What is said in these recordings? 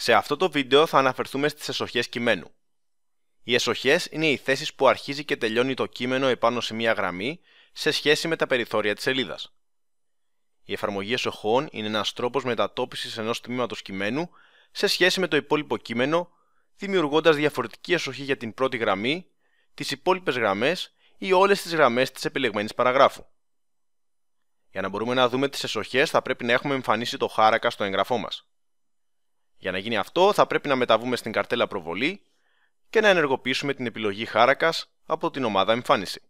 Σε αυτό το βίντεο θα αναφερθούμε στις εσοχές κειμένου. Οι εσοχές είναι οι θέσεις που αρχίζει και τελειώνει το κείμενο επάνω σε μια γραμμή σε σχέση με τα περιθώρια της σελίδας. Η εφαρμογή εσοχών είναι ένας τρόπος μετατόπισης ενός τμήματος κειμένου σε σχέση με το υπόλοιπο κείμενο, δημιουργώντας διαφορετική εσοχή για την πρώτη γραμμή, τις υπόλοιπες γραμμές ή όλες τις γραμμές της επιλεγμένης παραγράφου. Για να μπορούμε να δούμε τις εσοχές θα πρέπει να έχουμε εμφανίσει το χάρακα στο έγγραφό μας. Για να γίνει αυτό θα πρέπει να μεταβούμε στην καρτέλα προβολή και να ενεργοποιήσουμε την επιλογή χάρακας από την ομάδα εμφάνιση.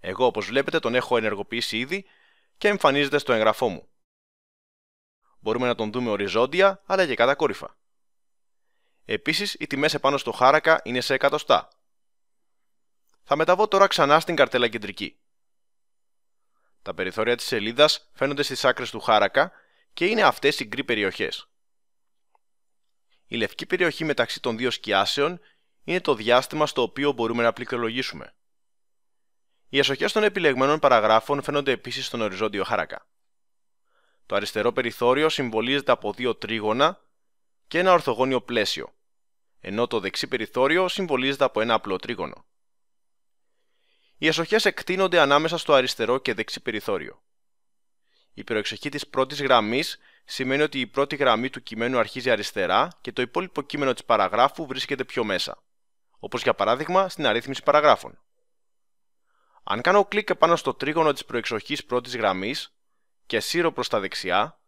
Εγώ όπως βλέπετε τον έχω ενεργοποιήσει ήδη και εμφανίζεται στο εγγραφό μου. Μπορούμε να τον δούμε οριζόντια αλλά και κατακόρυφα. Επίσης οι τιμές επάνω στο χάρακα είναι σε εκατοστά. Θα μεταβώ τώρα ξανά στην καρτέλα κεντρική. Τα περιθώρια της σελίδας φαίνονται στις άκρες του χάρακα και είναι αυτές οι γκρι περιοχές. Η λευκή περιοχή μεταξύ των δύο σκιάσεων είναι το διάστημα στο οποίο μπορούμε να πληκτρολογήσουμε. Οι εσοχές των επιλεγμένων παραγράφων φαίνονται επίσης στον οριζόντιο χάρακα. Το αριστερό περιθώριο συμβολίζεται από δύο τρίγωνα και ένα ορθογώνιο πλαίσιο, ενώ το δεξί περιθώριο συμβολίζεται από ένα απλό τρίγωνο. Οι εσοχές εκτείνονται ανάμεσα στο αριστερό και δεξί περιθώριο. Η προεξοχή της πρώτης γραμμής σημαίνει ότι η πρώτη γραμμή του κειμένου αρχίζει αριστερά και το υπόλοιπο κείμενο της παραγράφου βρίσκεται πιο μέσα. Όπως για παράδειγμα στην αρρύθμιση παραγράφων. Αν κάνω κλικ επάνω στο τρίγωνο της προεξοχής πρώτης γραμμής και σύρω προς τα δεξιά,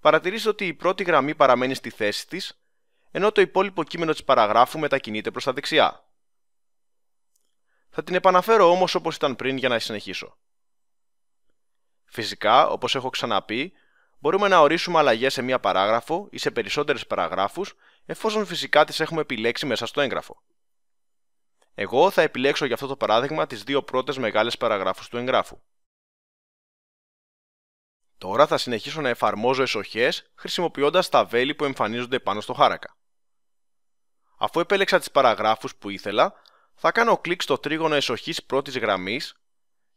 παρατηρήστε ότι η πρώτη γραμμή παραμένει στη θέση της, ενώ το υπόλοιπο κείμενο της παραγράφου μετακινείται προς τα δεξιά. Θα την επαναφέρω όμως όπως ήταν πριν για να συνεχίσω. Φυσικά, όπως έχω ξαναπεί, μπορούμε να ορίσουμε αλλαγές σε μία παράγραφο ή σε περισσότερες παραγράφους, εφόσον φυσικά τις έχουμε επιλέξει μέσα στο έγγραφο. Εγώ θα επιλέξω για αυτό το παράδειγμα τις δύο πρώτες μεγάλες παραγράφους του εγγράφου. Τώρα θα συνεχίσω να εφαρμόζω εσοχές χρησιμοποιώντας τα βέλη που εμφανίζονται πάνω στο χάρακα. Αφού επέλεξα τις παραγράφους που ήθελα, θα κάνω κλικ στο τρίγωνο εσοχής πρώτης γραμμής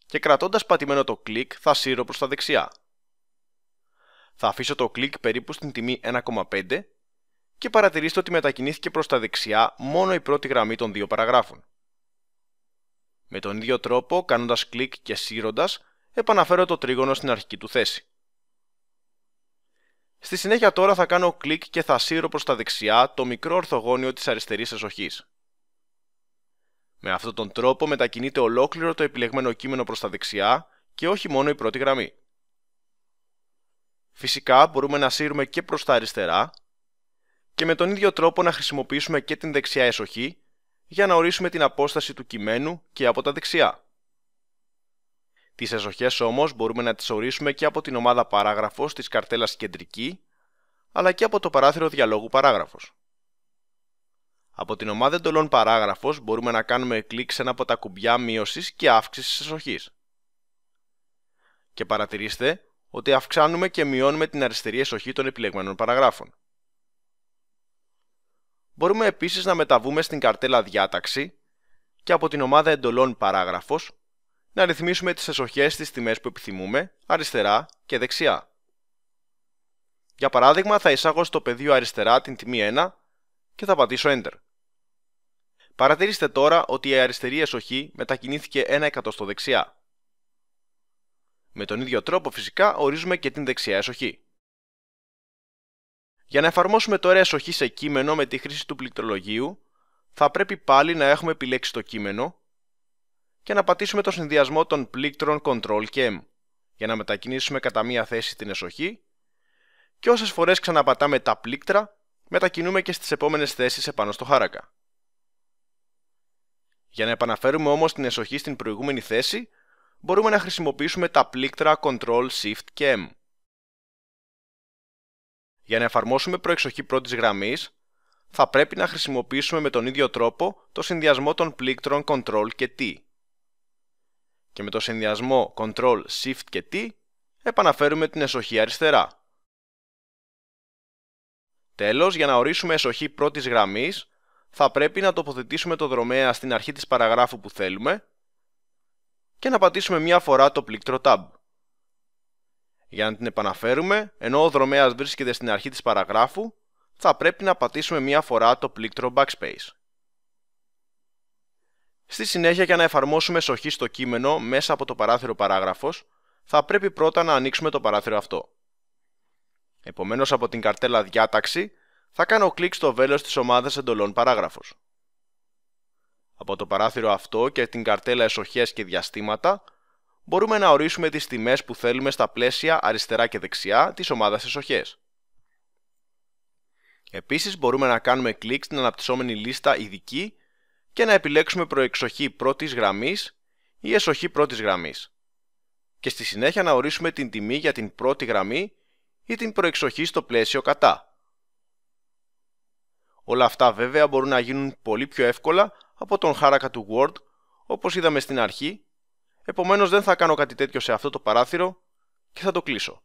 και κρατώντας πατημένο το κλικ θα σύρω προς τα δεξιά. Θα αφήσω το κλικ περίπου στην τιμή 1,5 και παρατηρήστε ότι μετακινήθηκε προς τα δεξιά μόνο η πρώτη γραμμή των δύο παραγράφων. Με τον ίδιο τρόπο, κάνοντας κλικ και σύροντας, επαναφέρω το τρίγωνο στην αρχική του θέση. Στη συνέχεια τώρα θα κάνω κλικ και θα σύρω προς τα δεξιά το μικρό ορθογώνιο της αριστερής εσοχής. Με αυτόν τον τρόπο μετακινείται ολόκληρο το επιλεγμένο κείμενο προς τα δεξιά και όχι μόνο η πρώτη γραμμή. Φυσικά μπορούμε να σύρουμε και προς τα αριστερά και με τον ίδιο τρόπο να χρησιμοποιήσουμε και την δεξιά εσοχή για να ορίσουμε την απόσταση του κειμένου και από τα δεξιά. Τις εσοχές όμως μπορούμε να τις ορίσουμε και από την ομάδα παράγραφος της καρτέλας κεντρική αλλά και από το παράθυρο διαλόγου παράγραφος. Από την ομάδα εντολών παράγραφος μπορούμε να κάνουμε κλικ σε ένα από τα κουμπιά μείωσης και αύξησης εσοχής. Και παρατηρήστε ότι αυξάνουμε και μειώνουμε την αριστερή εσοχή των επιλεγμένων παραγράφων. Μπορούμε επίσης να μεταβούμε στην καρτέλα διάταξη και από την ομάδα εντολών παράγραφος να ρυθμίσουμε τις εσοχές στις τιμές που επιθυμούμε, αριστερά και δεξιά. Για παράδειγμα θα εισάγω στο πεδίο αριστερά την τιμή 1 και θα πατήσω Enter. Παρατηρήστε τώρα ότι η αριστερή εσοχή μετακινήθηκε ένα εκατοστό δεξιά. Με τον ίδιο τρόπο φυσικά ορίζουμε και την δεξιά εσοχή. Για να εφαρμόσουμε τώρα εσοχή σε κείμενο με τη χρήση του πληκτρολογίου, θα πρέπει πάλι να έχουμε επιλέξει το κείμενο και να πατήσουμε το συνδυασμό των πλήκτρων Ctrl και M για να μετακινήσουμε κατά μία θέση την εσοχή και όσες φορές ξαναπατάμε τα πλήκτρα, μετακινούμε και στις επόμενες θέσεις επάνω στο χάρακα. Για να επαναφέρουμε όμως την εσοχή στην προηγούμενη θέση, μπορούμε να χρησιμοποιήσουμε τα πλήκτρα Ctrl, Shift και M. Για να εφαρμόσουμε προεξοχή πρώτης γραμμής, θα πρέπει να χρησιμοποιήσουμε με τον ίδιο τρόπο το συνδυασμό των πλήκτρων Ctrl και T. Και με το συνδυασμό Ctrl, Shift και T, επαναφέρουμε την εσοχή αριστερά. Τέλος, για να ορίσουμε εσοχή πρώτης γραμμής, θα πρέπει να τοποθετήσουμε το δρομέα στην αρχή της παραγράφου που θέλουμε και να πατήσουμε μία φορά το πλήκτρο Tab. Για να την επαναφέρουμε, ενώ ο δρομέας βρίσκεται στην αρχή της παραγράφου, θα πρέπει να πατήσουμε μία φορά το πλήκτρο Backspace. Στη συνέχεια, για να εφαρμόσουμε σοχή στο κείμενο μέσα από το παράθυρο παράγραφος, θα πρέπει πρώτα να ανοίξουμε το παράθυρο αυτό. Επομένως, από την καρτέλα Διάταξη θα κάνω κλικ στο βέλος της ομάδας εντολών παράγραφος. Από το παράθυρο αυτό και την καρτέλα εσοχές και διαστήματα, μπορούμε να ορίσουμε τις τιμές που θέλουμε στα πλαίσια αριστερά και δεξιά της ομάδας εσοχές. Επίσης μπορούμε να κάνουμε κλικ στην αναπτυσσόμενη λίστα ειδική και να επιλέξουμε προεξοχή πρώτης γραμμής ή εσοχή πρώτης γραμμής και στη συνέχεια να ορίσουμε την τιμή για την πρώτη γραμμή ή την προεξοχή στο πλαίσιο κατά. Όλα αυτά βέβαια μπορούν να γίνουν πολύ πιο εύκολα από τον χάρακα του Word, όπως είδαμε στην αρχή, επομένως δεν θα κάνω κάτι τέτοιο σε αυτό το παράθυρο και θα το κλείσω.